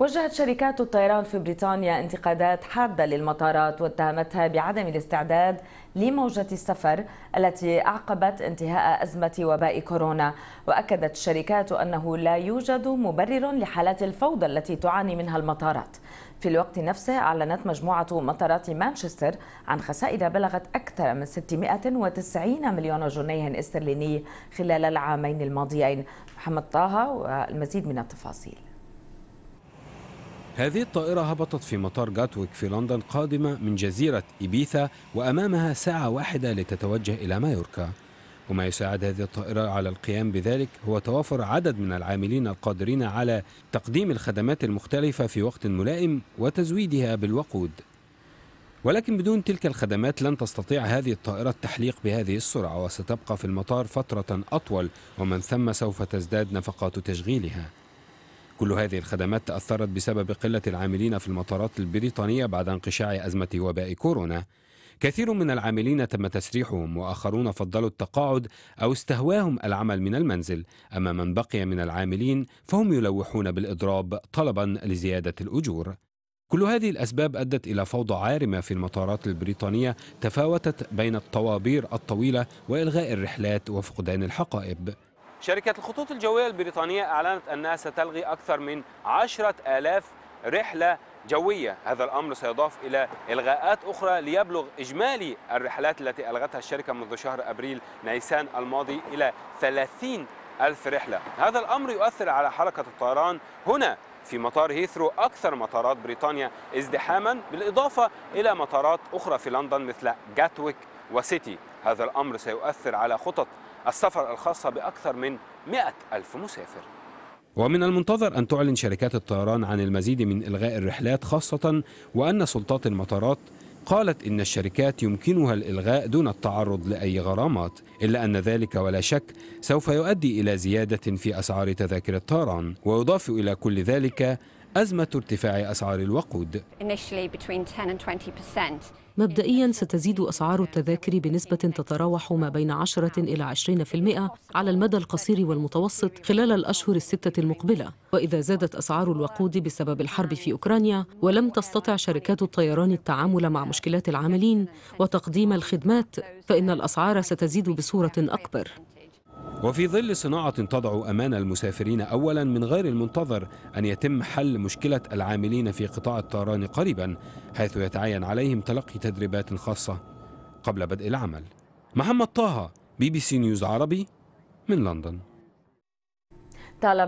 وجهت شركات الطيران في بريطانيا انتقادات حادة للمطارات واتهمتها بعدم الاستعداد لموجة السفر التي أعقبت انتهاء أزمة وباء كورونا وأكدت الشركات أنه لا يوجد مبرر لحالات الفوضى التي تعاني منها المطارات في الوقت نفسه أعلنت مجموعة مطارات مانشستر عن خسائر بلغت أكثر من 690 مليون جنيه استرليني خلال العامين الماضيين محمد طه والمزيد من التفاصيل هذه الطائرة هبطت في مطار جاتويك في لندن قادمة من جزيرة إبيثا وأمامها ساعة واحدة لتتوجه إلى مايوركا وما يساعد هذه الطائرة على القيام بذلك هو توافر عدد من العاملين القادرين على تقديم الخدمات المختلفة في وقت ملائم وتزويدها بالوقود ولكن بدون تلك الخدمات لن تستطيع هذه الطائرة التحليق بهذه السرعة وستبقى في المطار فترة أطول ومن ثم سوف تزداد نفقات تشغيلها كل هذه الخدمات تأثرت بسبب قلة العاملين في المطارات البريطانية بعد انقشاع أزمة وباء كورونا كثير من العاملين تم تسريحهم واخرون فضلوا التقاعد او استهواهم العمل من المنزل اما من بقي من العاملين فهم يلوحون بالاضراب طلبا لزياده الاجور كل هذه الاسباب ادت الى فوضى عارمه في المطارات البريطانيه تفاوتت بين الطوابير الطويله والغاء الرحلات وفقدان الحقائب شركة الخطوط الجوية البريطانية أعلنت أنها ستلغي أكثر من عشرة آلاف رحلة جوية هذا الأمر سيضاف إلى إلغاءات أخرى ليبلغ إجمالي الرحلات التي ألغتها الشركة منذ شهر أبريل نيسان الماضي إلى ثلاثين ألف رحلة هذا الأمر يؤثر على حركة الطيران هنا في مطار هيثرو أكثر مطارات بريطانيا ازدحاما بالإضافة إلى مطارات أخرى في لندن مثل جاتويك وسيتي هذا الأمر سيؤثر على خطط السفر الخاصة بأكثر من 100 ألف مسافر ومن المنتظر أن تعلن شركات الطيران عن المزيد من إلغاء الرحلات خاصة وأن سلطات المطارات قالت إن الشركات يمكنها الإلغاء دون التعرض لأي غرامات إلا أن ذلك ولا شك سوف يؤدي إلى زيادة في أسعار تذاكر الطيران ويضاف إلى كل ذلك أزمة ارتفاع أسعار الوقود مبدئيا ستزيد أسعار التذاكر بنسبة تتراوح ما بين 10 إلى 20% على المدى القصير والمتوسط خلال الأشهر الستة المقبلة وإذا زادت أسعار الوقود بسبب الحرب في أوكرانيا ولم تستطع شركات الطيران التعامل مع مشكلات العاملين وتقديم الخدمات فإن الأسعار ستزيد بصورة أكبر وفي ظل صناعة تضع أمان المسافرين أولا من غير المنتظر أن يتم حل مشكلة العاملين في قطاع الطيران قريبا حيث يتعين عليهم تلقي تدريبات خاصة قبل بدء العمل محمد طه بي بي سي نيوز عربي من لندن طلب